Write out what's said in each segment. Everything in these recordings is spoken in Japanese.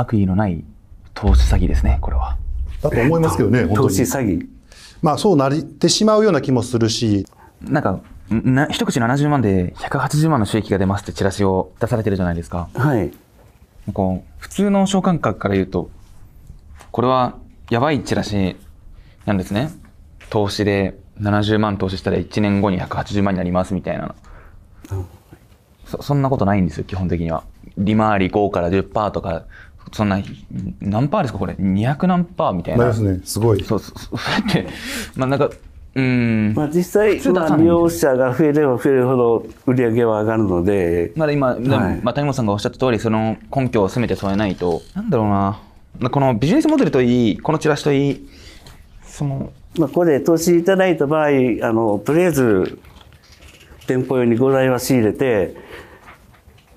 悪意のない投資詐欺ですね、これは。だと思いますけどね、投資詐欺。まあそうなってしまうような気もするし。なんか、な一口70万で180万の収益が出ますってチラシを出されてるじゃないですか。はい。こう普通の小感覚から言うと、これはやばいチラシなんですね。投資で70万投資したら1年後に180万になりますみたいな、うん、そそんなことないんですよ基本的には利回り5から10%とかそんな、何パーですかこれ、200何パーみたいな。すね、すごい。そうそう。そうやって、まあなんか、うん。まあ実際、まあ、利用者が増えれば増えるほど売り上げは上がるので。まだ今、はい、まあ谷本さんがおっしゃった通り、その根拠をせめて添えないと、なんだろうな。このビジネスモデルといい、このチラシといい、その。まあここで投資いただいた場合、あの、とりあえず、店舗用に5台は仕入れて、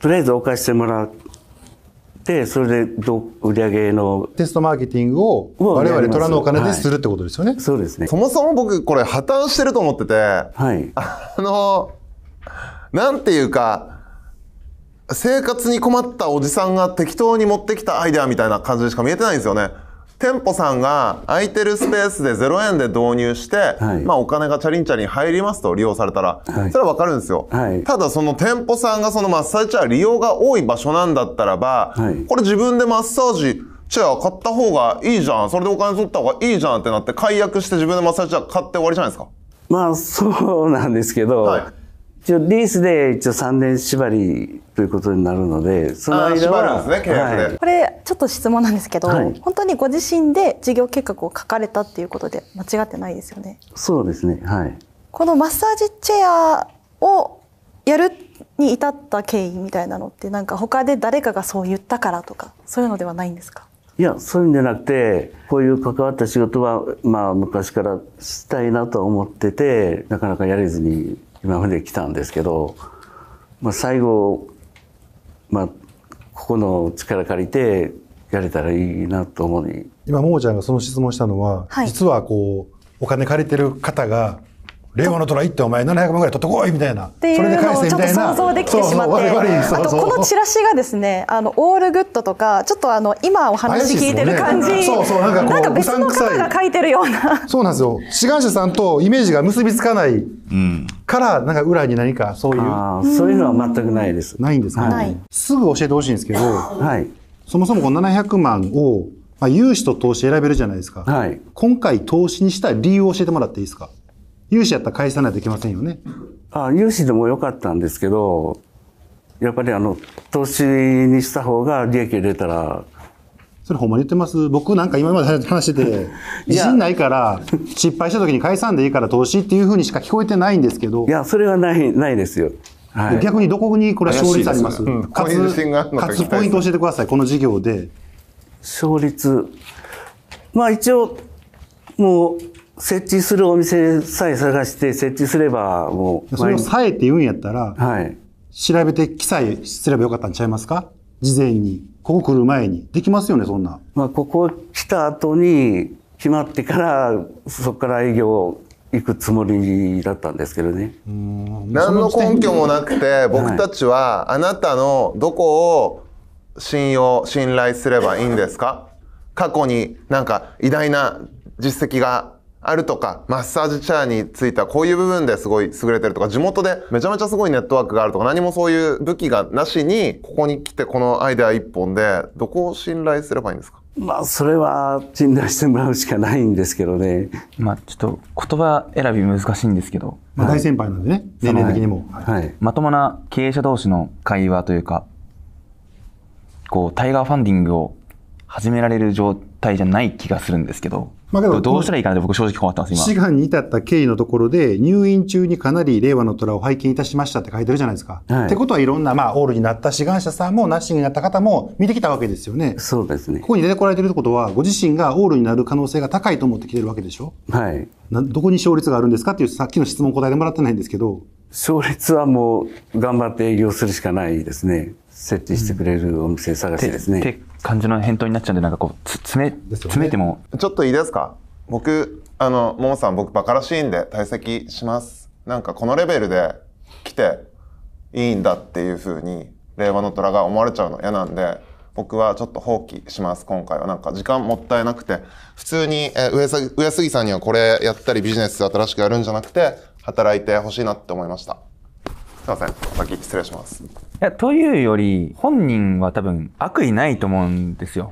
とりあえずお貸してもらう。てそれでど売り上げのテストマーケティングを我々虎のお金でするってことですよね、はい、そうですねそもそも僕これ破綻してると思ってて、はい、あのなんていうか生活に困ったおじさんが適当に持ってきたアイデアみたいな感じでしか見えてないんですよね。店舗さんが空いてるスペースで0円で導入して、はい、まあ、お金がチャリンチャリン入りますと利用されたら、はい、それはわかるんですよ、はい、ただその店舗さんがそのマッサージチェア利用が多い場所なんだったらば、これ自分でマッサージチェア買った方がいいじゃんそれでお金取った方がいいじゃんってなって解約して自分でマッサージチェア買って終わりじゃないですかまあそうなんですけど、一応リースで一応3年縛りということになるのでその間は、ねはい、これちょっと質問なんですけど、はい、本当にご自身で事業計画を書かれたっていうことで間違ってないですよねそうですねはいこのマッサージチェアをやるに至った経緯みたいなのってなんか他で誰かがそう言ったからとかそういうのではないんですかいやそういうんじゃなくてこういう関わった仕事はまあ昔からしたいなと思っててなかなかやれずに今まで来たんですけど、まあ、最後、まあ、ここの力借りてやれたらいいなと思う今ももちゃんがその質問したのは、はい、実はこうお金借りてる方が令和の虎行ってお前700万ぐらい取ってこいみたいなっていうのをちょっと想像できてしまってあとこのチラシがですねあのオールグッドとかちょっとあの今お話聞いてる感じ、ね、そうそうなんかなんか別の方が書いてるようなそうなんですよ志願者さんとイメージが結びつかないから、なんか裏に何かそういうそういうのは全くないです、ないんですか、ね、はい、すぐ教えてほしいんですけど、はい、そもそもこの700万をまあ、融資と投資選べるじゃないですか、はい、今回投資にした理由を教えてもらっていいですか融資やったら返さないといけませんよね。あ融資でも良かったんですけど、やっぱりあの、投資にした方が利益出たら、それほんまに言ってます僕なんか今まで話してて、自信ないから、失敗した時に返さんでいいから投資っていうふうにしか聞こえてないんですけど。いや、それはない、ないですよ。はい、逆にどこにこれは勝率あります、うん、勝つ、勝つポイント教えてください、この事業で。勝率。まあ一応、もう、設置するお店さえ探して設置すればもう。それをさえって言うんやったら、はい。調べて記載すればよかったんちゃいますか事前に。ここ来る前に。できますよね、そんな。まあ、ここ来た後に、決まってから、そこから営業行くつもりだったんですけどね。うん何の根拠もなくて、僕たちは、あなたのどこを信用、信頼すればいいんですか過去になんか偉大な実績があるとか、マッサージチェアについてはこういう部分ですごい優れてるとか、地元でめちゃめちゃすごいネットワークがあるとか、何もそういう武器がなしに、ここに来てこのアイデア一本で、どこを信頼すればいいんですかまあ、それは信頼してもらうしかないんですけどね。まあ、ちょっと言葉選び難しいんですけど。まあ、大先輩なんでね、年齢的にも、はいはい。まともな経営者同士の会話というか、こう、タイガーファンディングを始められる状態じゃない気がするんですけど。まあ、どどうしたらいいかなって僕正直困ったんです、今。志願に至った経緯のところで、入院中にかなり令和の虎を拝見いたしましたって書いてるじゃないですか。はい、ってことはいろんな、まあ、オールになった志願者さんも、ナッシングになった方も見てきたわけですよね。そうですね。ここに出てこられてるってことは、ご自身がオールになる可能性が高いと思ってきてるわけでしょはい。などこに勝率があるんですかっていうさっきの質問答えてもらってないんですけど。勝率はもう頑張って営業するしかないですね。設置してくれるお店探しですね。うん感じの返答になっちゃうんで、なんかこう、つ詰め、ね、詰めても。ちょっといいですか僕、あの、ももさん、僕、バカらしいんで退席します。なんか、このレベルで来ていいんだっていうふうに、令和の虎が思われちゃうの嫌なんで、僕はちょっと放棄します、今回は。なんか、時間もったいなくて、普通に、え上上杉さんにはこれやったり、ビジネス新しくやるんじゃなくて、働いてほしいなって思いました。すいません、先失礼します。いやというより本人は多分悪意ないと思うんですよ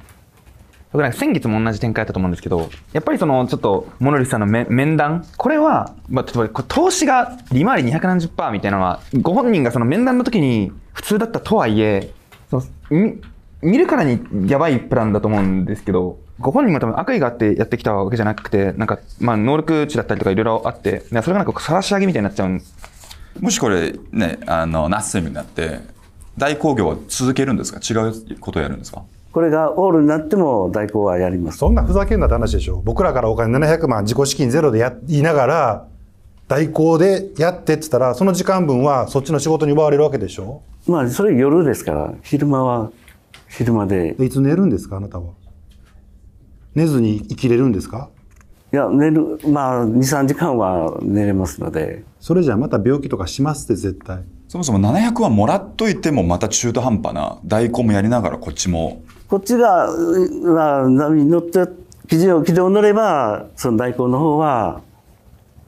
僕なんか先月も同じ展開だったと思うんですけど、やっぱりそのちょっと、モノリスさんの面談、これは、まあ、例えば投資が利回り270%みたいなのは、ご本人がその面談の時に普通だったとはいえ、その見るからにやばいプランだと思うんですけど、ご本人も多分悪意があってやってきたわけじゃなくて、なんか、まあ、能力値だったりとかいろいろあって、それがなんか晒し上げみたいになっちゃうもしこれねあのナッセムになって代行業は続けるんですか違うことをやるんですかこれがオールになっても代行はやります。そんなふざけんなって話でしょ。僕らからお金700万自己資金ゼロでや、いながら、代行でやってって言ったら、その時間分はそっちの仕事に奪われるわけでしょまあ、それ夜ですから、昼間は昼間で。いつ寝るんですか、あなたは。寝ずに生きれるんですかいや、寝る、まあ、2、3時間は寝れますので。それじゃまた病気とかしますって、絶対。そもそも700はもらっといても、また中途半端な、代行もやりながら、こっちも。こっちが、まあ、波に乗って、基準を、軌道乗れば、その代行の方は、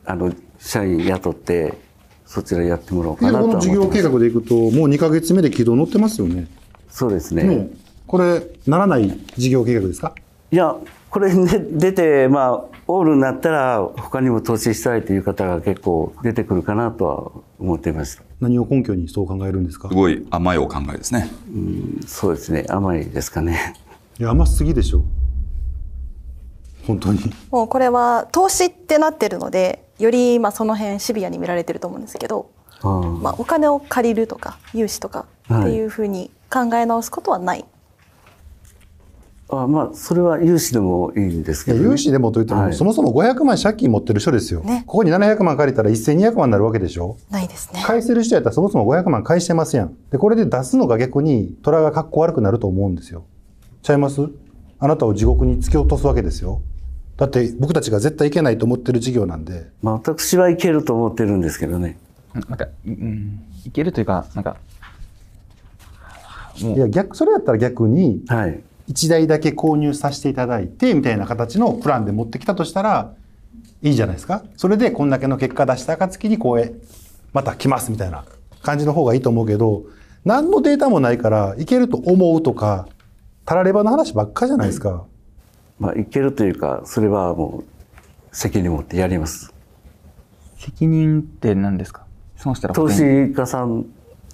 あの、社員雇って、そちらやってもらおうかなとこの事業計画でいくと、もう2か月目で軌道乗ってますよね。そうですね。ねこれ、ならない事業計画ですかいや、これ、ね、出て、まあ、オールになったら他にも投資したいという方が結構出てくるかなとは思っています何を根拠にそう考えるんですかすごい甘いお考えですねうんそうですね甘いですかねいや甘すぎでしょう本当にもうこれは投資ってなってるのでよりまあその辺シビアに見られてると思うんですけどまあ、お金を借りるとか融資とかっていうふうに考え直すことはない、はいあまあ、それは融資でもいいんですけど、ね、融資でもといっと、はい、そもそも500万借金持ってる人ですよ、ね、ここに700万借りたら1200万になるわけでしょないですね。返せる人やったらそもそも500万返してますやん。で、これで出すのが逆に虎が格好悪くなると思うんですよ。ちゃいますあなたを地獄に突き落とすわけですよ。だって僕たちが絶対いけないと思ってる事業なんで。まあ、私はいけると思ってるんですけどね。なんか、うん、いけるというか、なんか、いや逆それやったら逆に、はい、1台だけ購入させていただいて、みたいな形のプランで持ってきたとしたら、いいじゃないですか。それでこんだけの結果出した暁にこうへ、また来ますみたいな感じの方がいいと思うけど、何のデータもないから、いけると思うとか、たらればの話ばっかじゃないですか。まあ、いけるというか、それはもう、責任持ってやります。責任って何ですか損したら投資家さん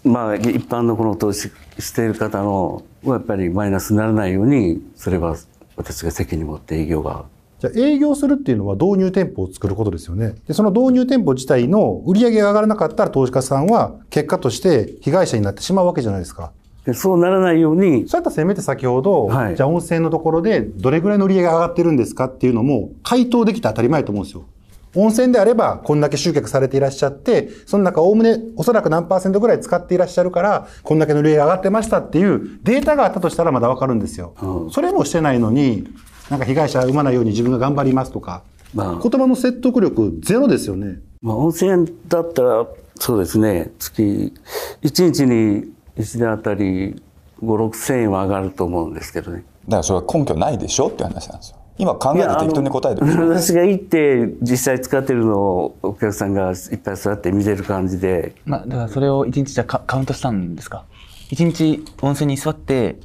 まあ、一般のこの投資している方のやっぱりマイナスにならないようにすれば私が責任持って営業がじゃ営業するっていうのは導入店舗を作ることですよね。で、その導入店舗自体の売り上げが上がらなかったら投資家さんは結果として被害者になってしまうわけじゃないですか。でそうならないように。そうやったせめて先ほど、はい、じゃあ温泉のところでどれぐらいの売り上げが上がってるんですかっていうのも回答できて当たり前と思うんですよ。温泉であれば、こんだけ集客されていらっしゃって、その中、おおむね、おそらく何パーセントぐらい使っていらっしゃるから、こんだけの例上がってましたっていうデータがあったとしたらまだわかるんですよ。うん、それもしてないのに、なんか被害者生まないように自分が頑張りますとか、まあ、言葉の説得力ゼロですよね。まあ、温泉だったら、そうですね、月、1日に1年あたり5、6千円は上がると思うんですけどね。だからそれは根拠ないでしょって話なんですよ。今考えて適当に答えて私が行って実際使ってるのをお客さんがいっぱい座って見てる感じで、まあ、だからそれを1日じゃカカウントしたんですか1日温泉に座って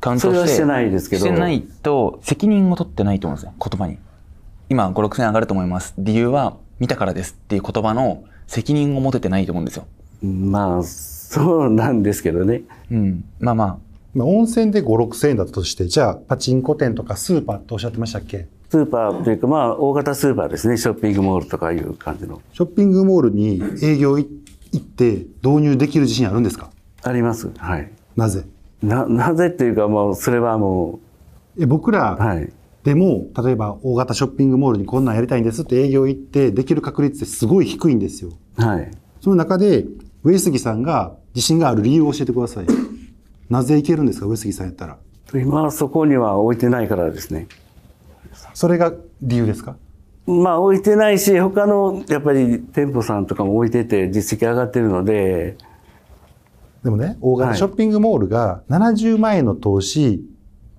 カウントしてそれはしてないですけどしてないと責任を取ってないと思うんですよ言葉に今56000円上がると思います理由は見たからですっていう言葉の責任を持ててないと思うんですよまあそうなんですけどねうんまあまあまあ、温泉で5、6千円だったとして、じゃあ、パチンコ店とかスーパーっておっしゃってましたっけスーパーというか、まあ、大型スーパーですね。ショッピングモールとかいう感じの。ショッピングモールに営業行って導入できる自信あるんですかあります。はい。なぜな、なぜっていうか、もう、それはもう。え、僕ら、はい。でも、例えば大型ショッピングモールにこんなんやりたいんですって営業行って、できる確率ってすごい低いんですよ。はい。その中で、上杉さんが自信がある理由を教えてください。なぜいけるんですか上杉さんやったら今そこには置いてないからですねそれが理由ですかまあ置いてないし他のやっぱり店舗さんとかも置いてて実績上がってるのででもね大型ショッピングモールが70万円の投資、はい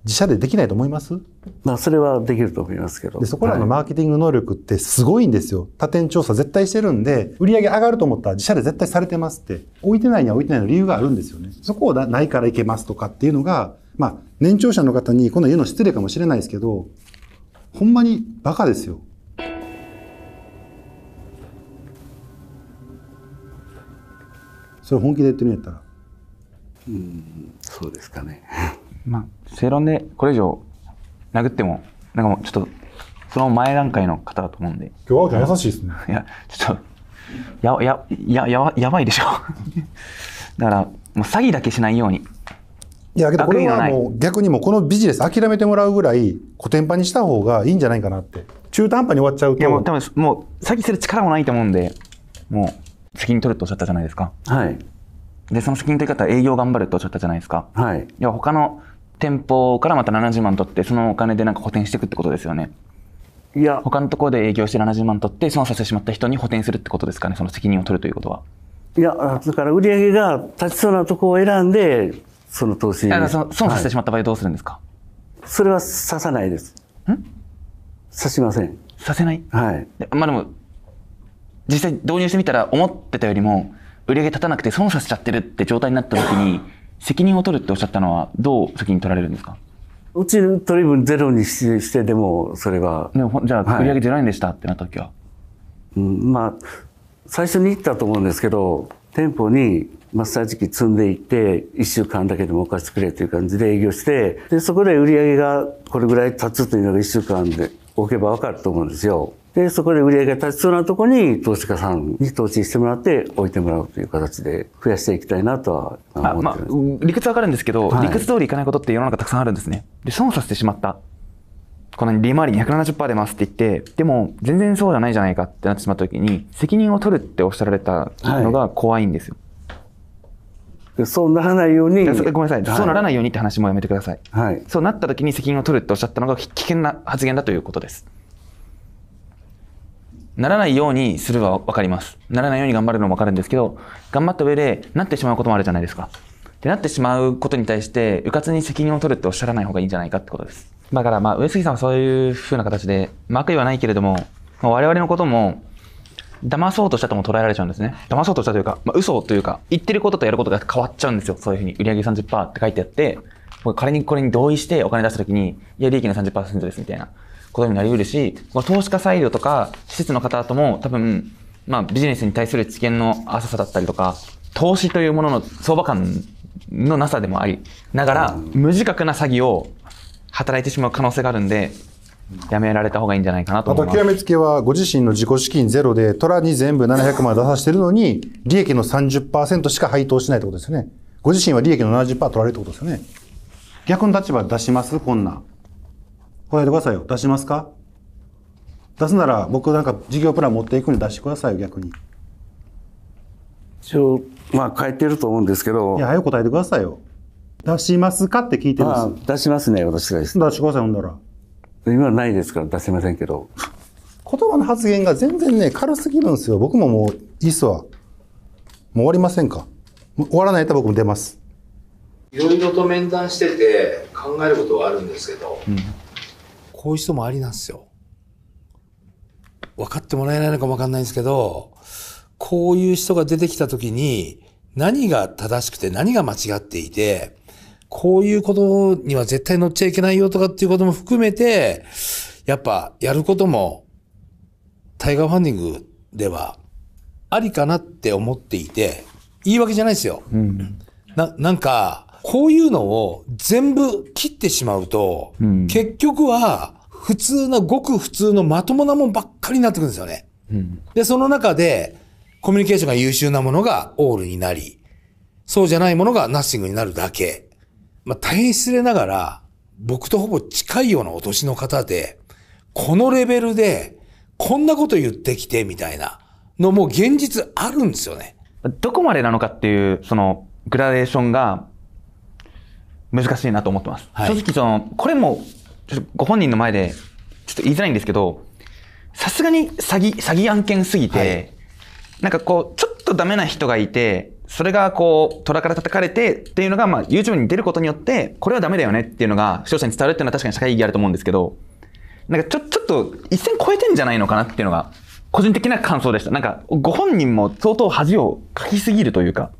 自社でできないと思いますまあそれはできると思いますけど。で、そこらのマーケティング能力ってすごいんですよ。他店調査絶対してるんで、売り上げ上がると思ったら自社で絶対されてますって、置いてないには置いてないの理由があるんですよね。そこをないからいけますとかっていうのが、まあ年長者の方にこんな言うの失礼かもしれないですけど、ほんまにバカですよ。それ本気で言ってるんやったら。うん、そうですかね。まあ、正論でこれ以上殴っても、なんかもうちょっと、その前段階の方だと思うんで。今日は優しいですね。いや、ちょっと、や、や、や、やばやばいでしょ。だから、もう詐欺だけしないように。いや、けどこれはもう逆にもこのビジネス諦めてもらうぐらい、こてんぱにした方がいいんじゃないかなって。中途半端に終わっちゃうと。いや、もう多分、もう詐欺する力もないと思うんで、もう、責任取るとおっしゃったじゃないですか。はい。で、その責任取り方、営業頑張るとおっしゃったじゃないですか。はい。いや、他の店舗からまた70万取って、そのお金でなんか補填していくってことですよね。いや。他のところで営業して70万取って、損させてしまった人に補填するってことですかね、その責任を取るということは。いや、だから売上が立ちそうなとこを選んで、その投資に。損させてしまった場合どうするんですか、はい、それは刺さないです。ん刺しません。させないはい。まあでも、実際導入してみたら思ってたよりも、売り上げ立たなくて損させちゃってるって状態になった時に、責任を取るっておっしゃったのは、どう責任取られるんですかうち取り分ゼロにしてでもそれはでもじゃあ売り上げゼロんでしたってなった時は、はうん、まあ最初に言ったと思うんですけど店舗にマッサージ機積んでいって1週間だけでもお貸してくれという感じで営業してでそこで売り上げがこれぐらい経つというのが1週間で置けば分かると思うんですよで、そこで売り上げが立ちそうなところに投資家さんに投資してもらって置いてもらうという形で増やしていきたいなとは思ってます。まあ、理屈わかるんですけど、はい、理屈通りいかないことって世の中たくさんあるんですね。で、損させてしまった。この利回り170%出ますって言って、でも全然そうじゃないじゃないかってなってしまった時に、責任を取るっておっしゃられたのが怖いんですよ。はい、そうならないように。ごめんなさいはい、そうならないようにって話もやめてください。はい、そうなった時に責任を取るっておっしゃったのが危険な発言だということです。ならないようにするはわかります。ならないように頑張るのもわかるんですけど、頑張った上でなってしまうこともあるじゃないですか。で、なってしまうことに対して、うかつに責任を取るっておっしゃらない方がいいんじゃないかってことです。だからまあ、上杉さんはそういう風な形で、まあ悪意はないけれども、まあ、我々のことも、騙そうとしたとも捉えられちゃうんですね。騙そうとしたというか、まあ、嘘というか、言ってることとやることが変わっちゃうんですよ。そういうふうに。売上30%って書いてあって、僕仮にこれに同意してお金出したときに、いや、利益の30%ですみたいな。ことになりうるし、この投資家サイドとか、施設の方とも多分、まあビジネスに対する知見の浅さだったりとか、投資というものの相場感のなさでもあり、ながら無自覚な詐欺を働いてしまう可能性があるんで、やめられた方がいいんじゃないかなと思います。あと極めつけは、ご自身の自己資金ゼロで、虎に全部700万出させてるのに、利益の30%しか配当しないってことですよね。ご自身は利益の70%取られるってことですよね。逆の立場出しますこんな。答えてくださいよ。出しますか出すなら僕なんか事業プラン持っていくんで出してくださいよ、逆に。一応、まあ書いてると思うんですけど。いや、早く答えてくださいよ。出しますかって聞いてるんです。出しますね、私が出してください、ほんなら。今ないですから出せませんけど。言葉の発言が全然ね、軽すぎるんですよ。僕ももう、いっそは。もう終わりませんか終わらないと僕も出ます。いろいろと面談してて考えることはあるんですけど、うんこういう人もありなんですよ。分かってもらえないのかもわかんないんですけど、こういう人が出てきた時に、何が正しくて何が間違っていて、こういうことには絶対乗っちゃいけないよとかっていうことも含めて、やっぱやることも、タイガーファンディングではありかなって思っていて、言い訳じゃないですよ。うん、な、なんか、こういうのを全部切ってしまうと、うん、結局は、普通の、ごく普通のまともなもんばっかりになってくるんですよね。うん、で、その中で、コミュニケーションが優秀なものがオールになり、そうじゃないものがナッシングになるだけ。まあ、大変失礼ながら、僕とほぼ近いようなお年の方で、このレベルで、こんなこと言ってきて、みたいなのも現実あるんですよね。どこまでなのかっていう、その、グラデーションが、難しいなと思ってます。はい、正直その、これも、ちょっとご本人の前で、ちょっと言いづらいんですけど、さすがに詐欺、詐欺案件すぎて、はい、なんかこう、ちょっとダメな人がいて、それがこう、虎から叩かれてっていうのが、まあ、YouTube に出ることによって、これはダメだよねっていうのが、視聴者に伝わるっていうのは確かに社会意義あると思うんですけど、なんかちょ、ちょっと一線超えてんじゃないのかなっていうのが、個人的な感想でした。なんか、ご本人も相当恥をかきすぎるというか。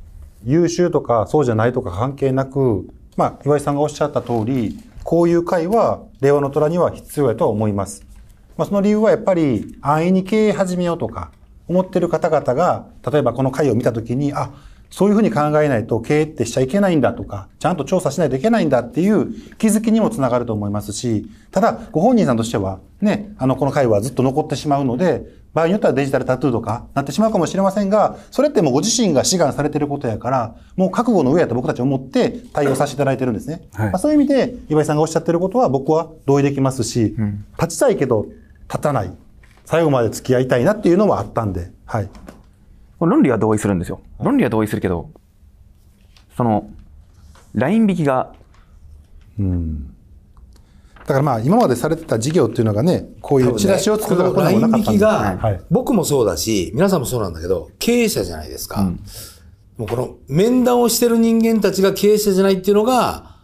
優秀とか、そうじゃないとか関係なく、まあ、岩井さんがおっしゃった通り、こういう会は令和の虎には必要やと思います。まあ、その理由はやっぱり安易に経営始めようとか、思ってる方々が、例えばこの会を見たときに、あ、そういうふうに考えないと経営ってしちゃいけないんだとか、ちゃんと調査しないといけないんだっていう気づきにもつながると思いますし、ただ、ご本人さんとしては、ね、あの、この回はずっと残ってしまうので、場合によってはデジタルタトゥーとかなってしまうかもしれませんが、それってもうご自身が志願されてることやから、もう覚悟の上やと僕たち思って対応させていただいてるんですね。はい、まあ、そういう意味で、岩井さんがおっしゃってることは僕は同意できますし、うん、立ちたいけど立たない。最後まで付き合いたいなっていうのもあったんで、はい。こ論理は同意するんですよ。論理は同意するけど、その、ライン引きが、うん。だからまあ今までされてた事業っていうのがね、こういうチラシを作ることがなかったんで引きが、僕もそうだし、皆さんもそうなんだけど、経営者じゃないですか。うん、もうこの面談をしてる人間たちが経営者じゃないっていうのが、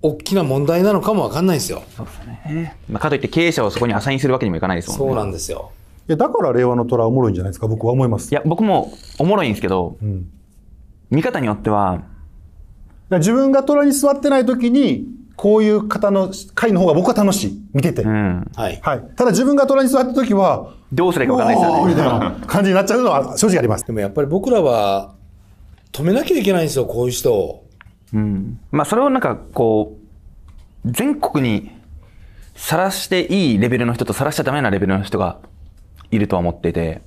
大きな問題なのかもわかんないですよ。そうですね。まあ、かといって経営者をそこにアサインするわけにもいかないですもんね。そうなんですよ。やだから令和の虎おもろいんじゃないですか僕は思いますいや僕もおもろいんですけど、うん、見方によっては自分が虎に座ってない時にこういう方の回の方が僕は楽しい見てて、うんはい、はい、ただ自分が虎に座った時はどうすればいいか分かんないですよねみたいな感じになっちゃうのは正直ありますでもやっぱり僕らは止めなきゃいけないんですよこういう人を、うんまあ、それをなんかこう全国にさらしていいレベルの人とさらしちゃダメなレベルの人がいるとは思ってて、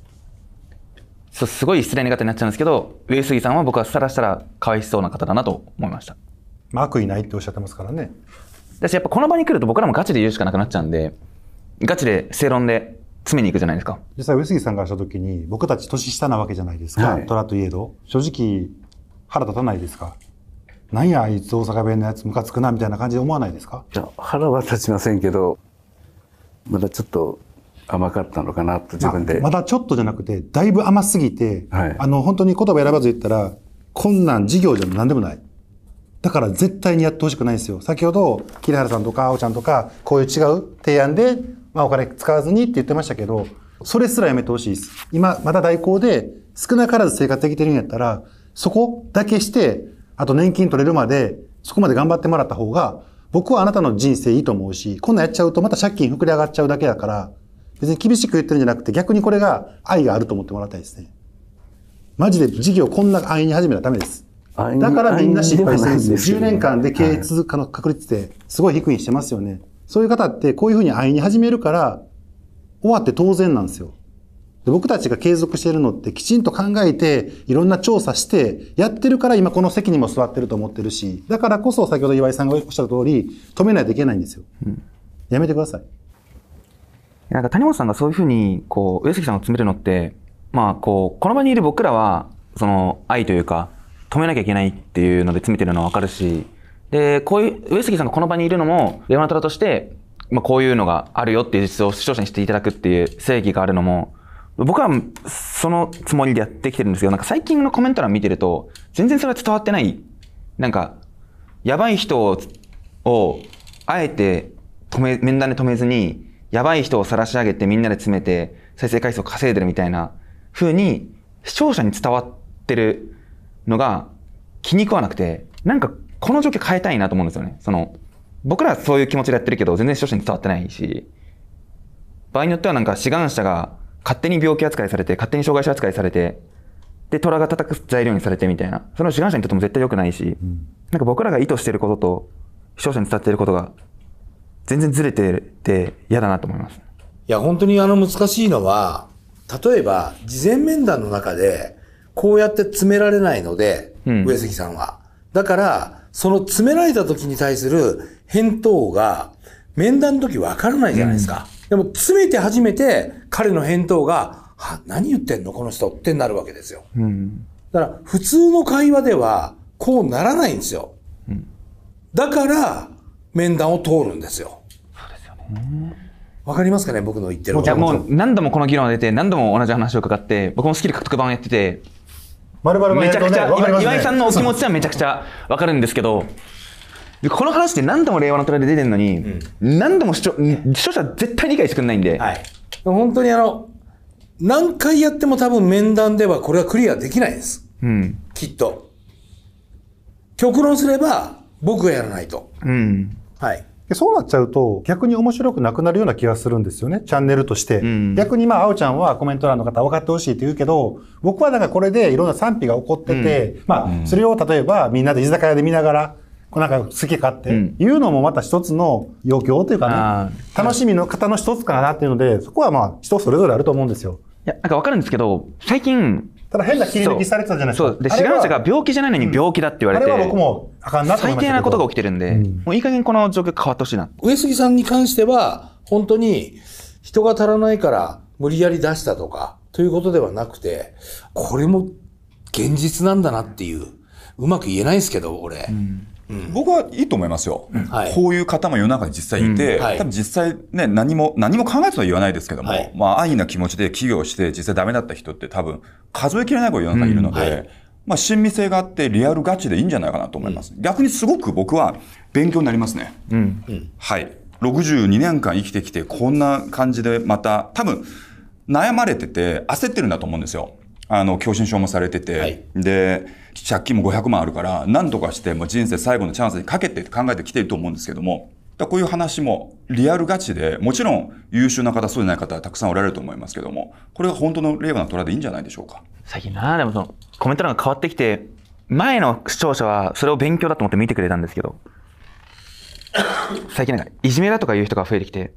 すごい失礼な方になっちゃうんですけど、上杉さんは僕はさしたらかわいそうな方だなと思いました。悪意ないっておっしゃってますからね。だしやっぱこの場に来ると僕らもガチで言うしかなくなっちゃうんで、ガチで正論で詰めに行くじゃないですか。実際上杉さんがした時に、僕たち年下なわけじゃないですか、はい、虎といえど。正直、腹立たないですかなんやあいつ大阪弁のやつムカつくなみたいな感じで思わないですかいや腹は立ちませんけどまだちょっと甘かったのかなと自分で、まあ、まだちょっとじゃなくて、だいぶ甘すぎて、はい、あの、本当に言葉選ばず言ったら、こんなん事業じゃ何でもない。だから絶対にやってほしくないんですよ。先ほど、桐原さんとか、青ちゃんとか、こういう違う提案で、まあお金使わずにって言ってましたけど、それすらやめてほしいです。今、まだ代行で、少なからず生活できてるんやったら、そこだけして、あと年金取れるまで、そこまで頑張ってもらった方が、僕はあなたの人生いいと思うし、こんなんやっちゃうとまた借金膨れ上がっちゃうだけだから、別に厳しく言ってるんじゃなくて、逆にこれが愛があると思ってもらいたいですね。マジで事業こんな安易に始めたらダメです。だからみんな失敗してるんです。10年間で経営続くの確率ってすごい低いにしてますよね。そういう方ってこういうふうに安易に始めるから、終わって当然なんですよ。で僕たちが継続してるのってきちんと考えて、いろんな調査して、やってるから今この席にも座ってると思ってるし、だからこそ先ほど岩井さんがおっしゃった通り、止めないといけないんですよ。うん、やめてください。なんか谷本さんがそういうふうに、こう、上杉さんを詰めるのって、まあ、こう、この場にいる僕らは、その、愛というか、止めなきゃいけないっていうので詰めてるのはわかるし、で、こういう、上杉さんがこの場にいるのも、レオナトラとして、まあ、こういうのがあるよっていう実を視聴者にしていただくっていう正義があるのも、僕はそのつもりでやってきてるんですけど、なんか最近のコメント欄見てると、全然それは伝わってない。なんか、やばい人を、あえて止め、面談で止めずに、やばい人を晒し上げてみんなで詰めて、再生回数を稼いでるみたいな風に、視聴者に伝わってるのが気に食わなくて、なんかこの状況変えたいなと思うんですよね。その、僕らはそういう気持ちでやってるけど、全然視聴者に伝わってないし、場合によってはなんか志願者が勝手に病気扱いされて、勝手に障害者扱いされて、で、虎が叩く材料にされてみたいな。その志願者にとっても絶対良くないし、うん、なんか僕らが意図してることと、視聴者に伝わってることが全然ずれてて嫌だなと思います。いや、本当にあの難しいのは、例えば、事前面談の中で、こうやって詰められないので、うん、上杉さんは。だから、その詰められた時に対する返答が、面談の時わからないじゃないですか。うん、でも、詰めて初めて、彼の返答が、は、何言ってんのこの人ってなるわけですよ。うん、だから、普通の会話では、こうならないんですよ。だから、面談を通るんですよ。わかりますかね、僕の言ってること。いや、もう何度もこの議論が出て、何度も同じ話を伺って、僕も好きで獲得版やってて、丸々めちゃくちゃ、ね、岩井さんのお気持ちはめちゃくちゃわかるんですけど、この話って何度も令和の虎で出てるのに、うん、何度も視聴視聴者絶対理解してくれないんで、はい、本当にあの、何回やっても多分面談ではこれはクリアできないです。うん、きっと。極論すれば、僕がやらないと。うん、はい。でそうなっちゃうと逆に面白くなくなるような気がするんですよね、チャンネルとして。うん、逆にまあ、あおちゃんはコメント欄の方分かってほしいって言うけど、僕はなんかこれでいろんな賛否が起こってて、うん、まあ、それを例えばみんなで居酒屋で見ながら、こうなんか好きかっていうのもまた一つの要求というかね、楽しみの方の一つかなっていうので、そこはまあ人それぞれあると思うんですよ。いや、なんかわかるんですけど、最近ただ変な切り抜きされてたじゃないですか。そう。で、志願者が病気じゃないのに病気だって言われて。うん、あれは僕もあかんなと思いま最低なことが起きてるんで、うん、もういい加減この状況変わってほしいな。上杉さんに関しては、本当に人が足らないから無理やり出したとか、ということではなくて、これも現実なんだなっていう。うまく言えないですけど、俺。うん僕はいいと思いますよ、こういう方も世の中に実際いて、多分実際ね、何も、何も考えてとは言わないですけども、まあ安易な気持ちで起業して実際ダメだった人って多分数えきれない子世の中にいるので、まあ親身性があってリアルガチでいいんじゃないかなと思います。逆にすごく僕は勉強になりますね。はい。62年間生きてきてこんな感じでまた多分悩まれてて焦ってるんだと思うんですよ。あの、狭心症もされてて、はい、で、借金も500万あるから、何とかして、もう人生最後のチャンスにかけてって考えてきてると思うんですけども、こういう話もリアルガチで、もちろん優秀な方、そうでない方、たくさんおられると思いますけども、これが本当の令和の虎でいいんじゃないでしょうか。最近な、でもその、コメント欄が変わってきて、前の視聴者はそれを勉強だと思って見てくれたんですけど、最近なんか、いじめだとかいう人が増えてきて、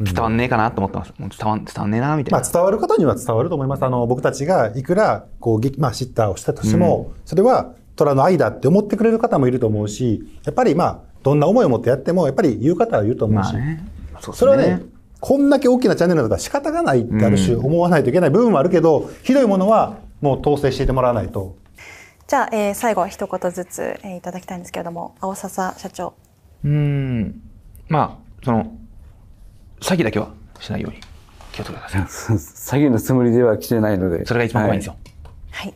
伝わんねえかなと思ってます。伝わん伝わんねえなみたいな。まあ、伝わる方には伝わると思います。あの僕たちがいくらこうまあシッターをしたとしても、うん、それは虎の愛だって思ってくれる方もいると思うし、やっぱりまあどんな思いを持ってやってもやっぱり言う方は言うと思うし、まあねそうね、それはねこんだけ大きなチャンネルだったら仕方がないってある種思わないといけない部分はあるけど、うん、ひどいものはもう統制していてもらわないと。じゃあ、えー、最後一言ずつ、えー、いただきたいんですけれども、青笹社長。うん、まあその詐欺だけはしないように気をつけてください。詐欺のつもりでは来てないので。それが一番怖いんですよ。はい。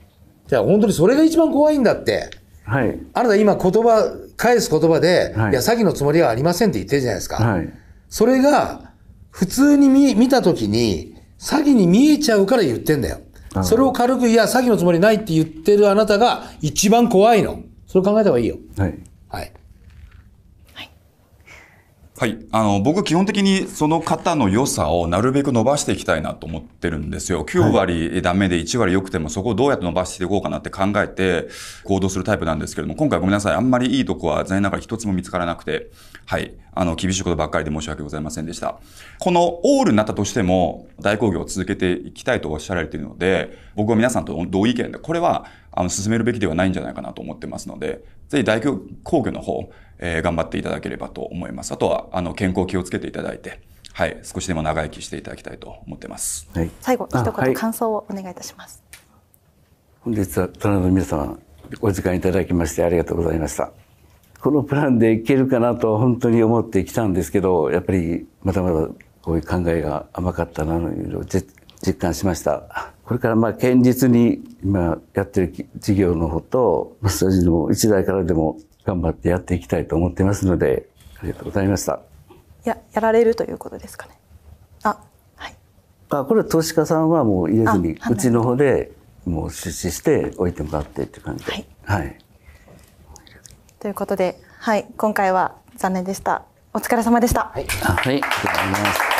じゃあ本当にそれが一番怖いんだって。はい。あなた今言葉、返す言葉で、はい、いや、詐欺のつもりはありませんって言ってるじゃないですか。はい。それが、普通に見見たときに、詐欺に見えちゃうから言ってんだよ。それを軽く、いや、詐欺のつもりないって言ってるあなたが一番怖いの。それを考えた方がいいよ。はい。はい。はい。あの、僕、基本的にその方の良さをなるべく伸ばしていきたいなと思ってるんですよ。9割ダメで1割良くても、そこをどうやって伸ばしていこうかなって考えて行動するタイプなんですけれども、今回ごめんなさい。あんまりいいとこは残念ながら一つも見つからなくて、はい。あの、厳しいことばっかりで申し訳ございませんでした。このオールになったとしても、大工業を続けていきたいとおっしゃられているので、僕は皆さんと同意見で、これは、あの、進めるべきではないんじゃないかなと思ってますので、ぜひ大工業の方、えー、頑張っていただければと思います。あとは、あの、健康気をつけていただいて、はい、少しでも長生きしていただきたいと思ってます。はい、最後、一言、はい、感想をお願いいたします。本日は、トナの皆様、お時間いただきましてありがとうございました。このプランでいけるかなと本当に思ってきたんですけど、やっぱりまだまだこういう考えが甘かったなというのを実感しました。これからまあ堅実に今やってる事業の方と、数字の一台からでも頑張ってやっていきたいと思ってますのでありがとうございましたややられるということですかねあはいあこれは投資家さんはもう入れずにうちの方でもう出資して置いてもらってっていう感じで、はい、はい、ということではい今回は残念でしたお疲れ様でしたはい、はい、ありがとうございます